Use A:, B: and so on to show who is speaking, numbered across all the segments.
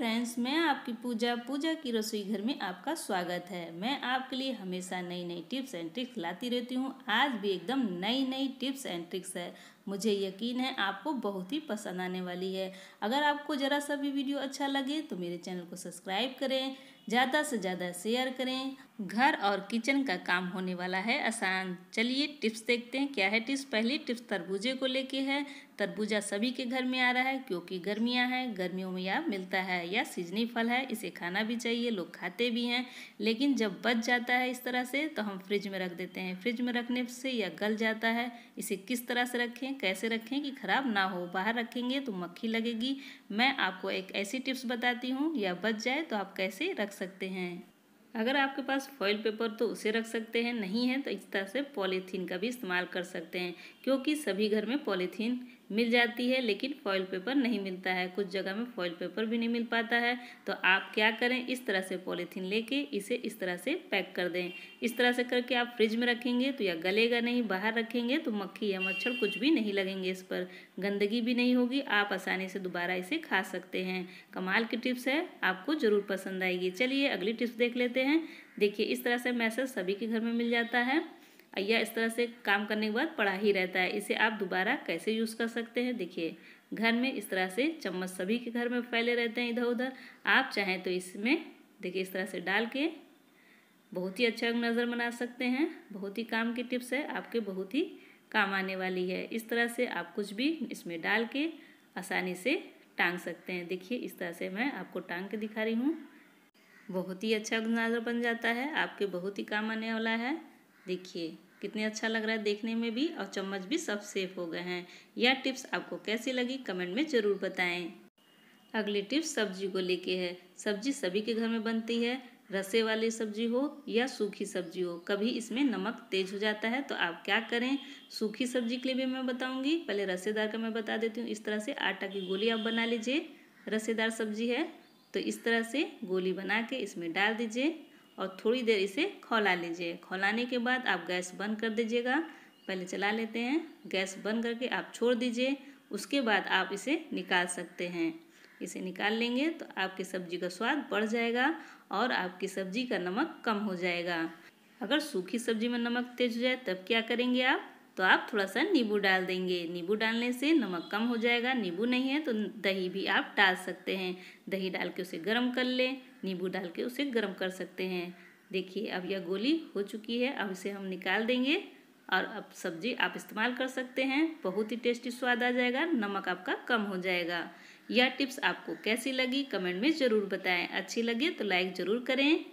A: Friends मैं आपकी पूजा पूजा की रसोई घर में आपका स्वागत है मैं आपके लिए हमेशा नई नई टिप्स एंड ट्रिक्स लाती रहती हूँ आज भी एकदम नई नई टिप्स एंड ट्रिक्स है मुझे यकीन है आपको बहुत ही पसंद आने वाली है अगर आपको ज़रा सा भी वीडियो अच्छा लगे तो मेरे चैनल को सब्सक्राइब करें ज़्यादा से ज़्यादा शेयर करें घर और किचन का काम होने वाला है आसान चलिए टिप्स देखते हैं क्या है टिप्स पहली टिप्स तरबूजे को लेके है तरबूजा सभी के घर में आ रहा है क्योंकि गर्मियां हैं गर्मियों में यह मिलता है या सीजनी फल है इसे खाना भी चाहिए लोग खाते भी हैं लेकिन जब बच जाता है इस तरह से तो हम फ्रिज में रख देते हैं फ्रिज में रखने से यह गल जाता है इसे किस तरह से रखें रखें कैसे रखें कि ख़राब ना हो बाहर रखेंगे तो मक्खी लगेगी मैं आपको एक ऐसी टिप्स बताती हूँ या बच जाए तो आप कैसे रख सकते हैं अगर आपके पास फॉइल पेपर तो उसे रख सकते हैं नहीं है तो इस तरह से पॉलीथीन का भी इस्तेमाल कर सकते हैं क्योंकि सभी घर में पॉलीथीन मिल जाती है लेकिन फॉइल पेपर नहीं मिलता है कुछ जगह में फॉइल पेपर भी नहीं मिल पाता है तो आप क्या करें इस तरह से पॉलीथीन लेके इसे इस तरह से पैक कर दें इस तरह से करके आप फ्रिज में रखेंगे तो या गलेगा नहीं बाहर रखेंगे तो मक्खी या मच्छर कुछ भी नहीं लगेंगे इस पर गंदगी भी नहीं होगी आप आसानी से दोबारा इसे खा सकते हैं कमाल की टिप्स है आपको ज़रूर पसंद आएगी चलिए अगली टिप्स देख लेते हैं देखिए इस तरह से मैसेज सभी के घर में मिल जाता है या इस तरह से काम करने के बाद पड़ा ही रहता है इसे आप दोबारा कैसे यूज़ कर सकते हैं देखिए घर में इस तरह से चम्मच सभी के घर में फैले रहते हैं इधर उधर आप चाहें तो इसमें देखिए इस तरह से डाल के बहुत ही अच्छा नज़र बना सकते हैं बहुत ही काम की टिप्स है आपके बहुत ही काम आने वाली है इस तरह से आप कुछ भी इसमें डाल के आसानी से टांग सकते हैं देखिए इस तरह से मैं आपको टांग के दिखा रही हूँ बहुत ही अच्छा नज़र बन जाता है आपके बहुत ही काम आने वाला है देखिए कितने अच्छा लग रहा है देखने में भी और चम्मच भी सब सेफ हो गए हैं यह टिप्स आपको कैसी लगी कमेंट में ज़रूर बताएं अगली टिप्स सब्जी को लेके है सब्जी सभी के घर में बनती है रसे वाली सब्जी हो या सूखी सब्जी हो कभी इसमें नमक तेज हो जाता है तो आप क्या करें सूखी सब्जी के लिए भी मैं बताऊंगी पहले रसेदार का मैं बता देती हूँ इस तरह से आटा की गोली आप बना लीजिए रसेदार सब्जी है तो इस तरह से गोली बना के इसमें डाल दीजिए और थोड़ी देर इसे खौला लीजिए खौलाने के बाद आप गैस बंद कर दीजिएगा पहले चला लेते हैं गैस बंद करके आप छोड़ दीजिए उसके बाद आप इसे निकाल सकते हैं इसे निकाल लेंगे तो आपकी सब्जी का स्वाद बढ़ जाएगा और आपकी सब्जी का नमक कम हो जाएगा अगर सूखी सब्जी में नमक तेज हो जाए तब क्या करेंगे आप तो आप थोड़ा सा नींबू डाल देंगे नींबू डालने से नमक कम हो जाएगा नींबू नहीं है तो दही भी आप डाल सकते हैं दही डाल के उसे गर्म कर लें नींबू डाल के उसे गर्म कर सकते हैं देखिए अब यह गोली हो चुकी है अब इसे हम निकाल देंगे और अब सब्जी आप इस्तेमाल कर सकते हैं बहुत ही टेस्टी स्वाद आ जाएगा नमक आपका कम हो जाएगा यह टिप्स आपको कैसी लगी कमेंट में ज़रूर बताएं अच्छी लगे तो लाइक ज़रूर करें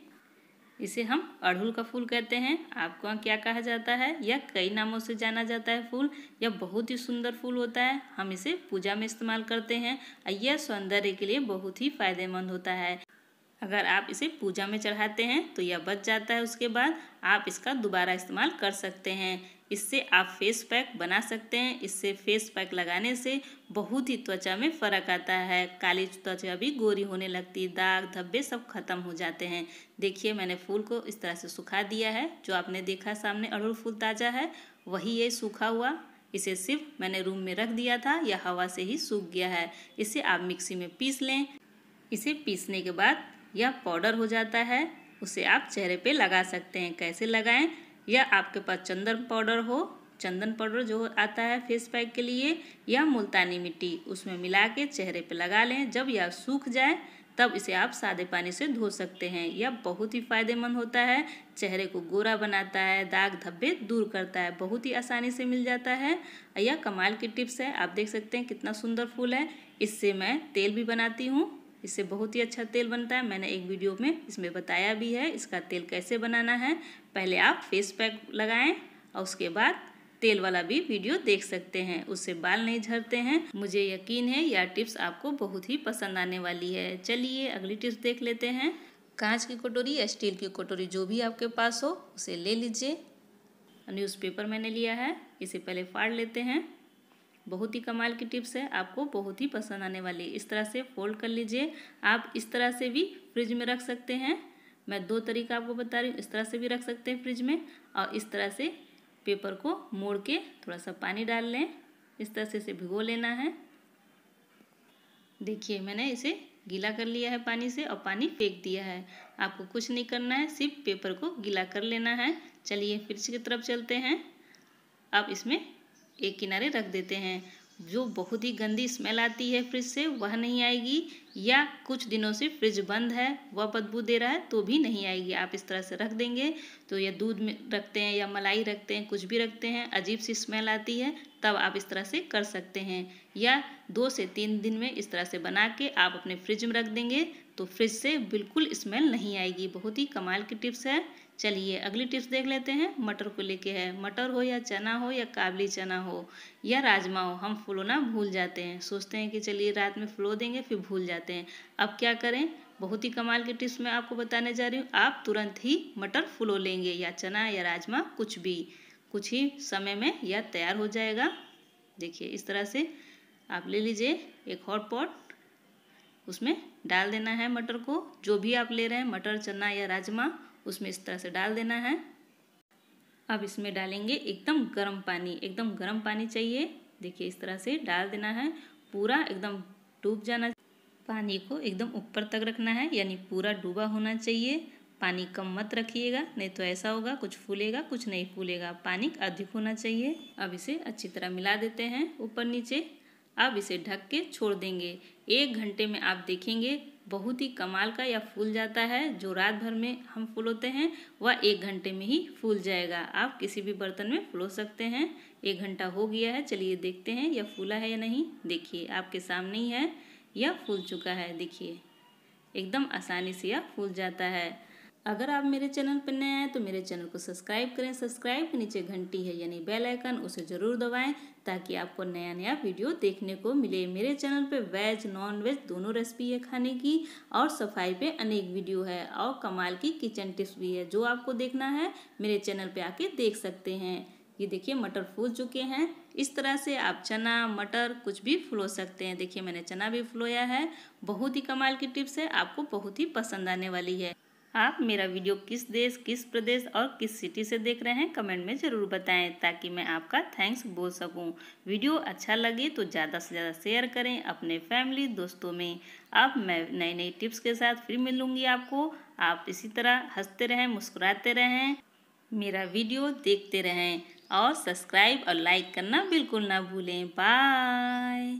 A: इसे हम अड़हुल का फूल कहते हैं आपको क्या कहा जाता है यह कई नामों से जाना जाता है फूल यह बहुत ही सुंदर फूल होता है हम इसे पूजा में इस्तेमाल करते हैं यह सौंदर्य के लिए बहुत ही फायदेमंद होता है अगर आप इसे पूजा में चढ़ाते हैं तो यह बच जाता है उसके बाद आप इसका दोबारा इस्तेमाल कर सकते हैं इससे आप फेस पैक बना सकते हैं इससे फेस पैक लगाने से बहुत ही त्वचा में फ़र्क आता है काली त्वचा भी गोरी होने लगती दाग धब्बे सब खत्म हो जाते हैं देखिए मैंने फूल को इस तरह से सूखा दिया है जो आपने देखा सामने अड़हुल फूल ताज़ा है वही ये सूखा हुआ इसे सिर्फ मैंने रूम में रख दिया था यह हवा से ही सूख गया है इसे आप मिक्सी में पीस लें इसे पीसने के बाद यह पाउडर हो जाता है उसे आप चेहरे पे लगा सकते हैं कैसे लगाएं या आपके पास चंदन पाउडर हो चंदन पाउडर जो आता है फेस पैक के लिए या मुल्तानी मिट्टी उसमें मिला के चेहरे पे लगा लें जब यह सूख जाए तब इसे आप सादे पानी से धो सकते हैं यह बहुत ही फायदेमंद होता है चेहरे को गोरा बनाता है दाग धब्बे दूर करता है बहुत ही आसानी से मिल जाता है यह कमाल की टिप्स है आप देख सकते हैं कितना सुंदर फूल है इससे मैं तेल भी बनाती हूँ इससे बहुत ही अच्छा तेल बनता है मैंने एक वीडियो में इसमें बताया भी है इसका तेल कैसे बनाना है पहले आप फेस पैक लगाएं और उसके बाद तेल वाला भी वीडियो देख सकते हैं उससे बाल नहीं झड़ते हैं मुझे यकीन है यह टिप्स आपको बहुत ही पसंद आने वाली है चलिए अगली टिप्स देख लेते हैं कांच की कटोरी या स्टील की कटोरी जो भी आपके पास हो उसे ले लीजिए न्यूज़पेपर मैंने लिया है इसे पहले फाड़ लेते हैं बहुत ही कमाल की टिप्स है आपको बहुत ही पसंद आने वाली है इस तरह से फोल्ड कर लीजिए आप इस तरह से भी फ्रिज में रख सकते हैं मैं दो तरीका आपको बता रही हूँ इस तरह से भी रख सकते हैं फ्रिज में और इस तरह से पेपर को मोड़ के थोड़ा सा पानी डाल लें इस तरह से इसे भिगो लेना है देखिए मैंने इसे गीला कर लिया है पानी से और पानी फेंक दिया है आपको कुछ नहीं करना है सिर्फ पेपर को गीला कर लेना है चलिए फ्रिज की तरफ चलते हैं अब इसमें एक किनारे रख देते हैं जो बहुत ही गंदी स्मेल आती है फ्रिज से वह नहीं आएगी या कुछ दिनों से फ्रिज बंद है वह बदबू दे रहा है तो भी नहीं आएगी आप इस तरह से रख देंगे तो या दूध में रखते हैं या मलाई रखते हैं कुछ भी रखते हैं अजीब सी स्मेल आती है तब आप इस तरह से कर सकते हैं या दो से तीन दिन में इस तरह से बना के आप अपने फ्रिज में रख देंगे तो फ्रिज से बिल्कुल स्मेल नहीं आएगी बहुत ही कमाल की टिप्स है चलिए अगली टिप्स देख लेते हैं मटर को लेके है मटर हो या चना हो या काबली चना हो या राजमा हो हम फुलोना भूल जाते हैं सोचते हैं कि चलिए रात में फुलो देंगे फिर भूल जाते हैं अब क्या करें बहुत ही कमाल की टिप्स मैं आपको बताने जा रही हूँ आप तुरंत ही मटर फुलो लेंगे या चना या राजमा कुछ भी कुछ ही समय में यह तैयार हो जाएगा देखिए इस तरह से आप ले लीजिए एक हॉट पॉट उसमें डाल देना है मटर को जो भी आप ले रहे हैं मटर चना या राजमा उसमें इस तरह से डाल देना है अब इसमें डालेंगे एकदम गर्म पानी एकदम गर्म पानी चाहिए देखिए इस तरह से डाल देना है पूरा एकदम डूब जाना पानी को एकदम ऊपर तक रखना है यानी पूरा डूबा होना चाहिए पानी कम मत रखिएगा नहीं तो ऐसा होगा कुछ फूलेगा कुछ नहीं फूलेगा पानी अधिक होना चाहिए अब इसे अच्छी तरह मिला देते हैं ऊपर नीचे अब इसे ढक के छोड़ देंगे एक घंटे में आप देखेंगे बहुत ही कमाल का यह फूल जाता है जो रात भर में हम फूलोते हैं वह एक घंटे में ही फूल जाएगा आप किसी भी बर्तन में फूलो सकते हैं एक घंटा हो गया है चलिए देखते हैं यह फूला है या नहीं देखिए आपके सामने ही है यह फूल चुका है देखिए एकदम आसानी से यह फूल जाता है अगर आप मेरे चैनल पर नए आए तो मेरे चैनल को सब्सक्राइब करें सब्सक्राइब के नीचे घंटी है यानी बेल आइकन उसे ज़रूर दबाएं ताकि आपको नया नया वीडियो देखने को मिले मेरे चैनल पे वेज नॉन वेज दोनों रेसिपी है खाने की और सफाई पे अनेक वीडियो है और कमाल की किचन टिप्स भी है जो आपको देखना है मेरे चैनल पर आके देख सकते हैं ये देखिए मटर फूल चुके हैं इस तरह से आप चना मटर कुछ भी फुलो सकते हैं देखिए मैंने चना भी फुलोया है बहुत ही कमाल की टिप्स है आपको बहुत ही पसंद आने वाली है आप मेरा वीडियो किस देश किस प्रदेश और किस सिटी से देख रहे हैं कमेंट में ज़रूर बताएं ताकि मैं आपका थैंक्स बोल सकूं। वीडियो अच्छा लगे तो ज़्यादा से ज़्यादा शेयर करें अपने फैमिली दोस्तों में अब मैं नए नए टिप्स के साथ फिर मिलूँगी आपको आप इसी तरह हंसते रहें मुस्कुराते रहें मेरा वीडियो देखते रहें और सब्सक्राइब और लाइक करना बिल्कुल ना भूलें बाय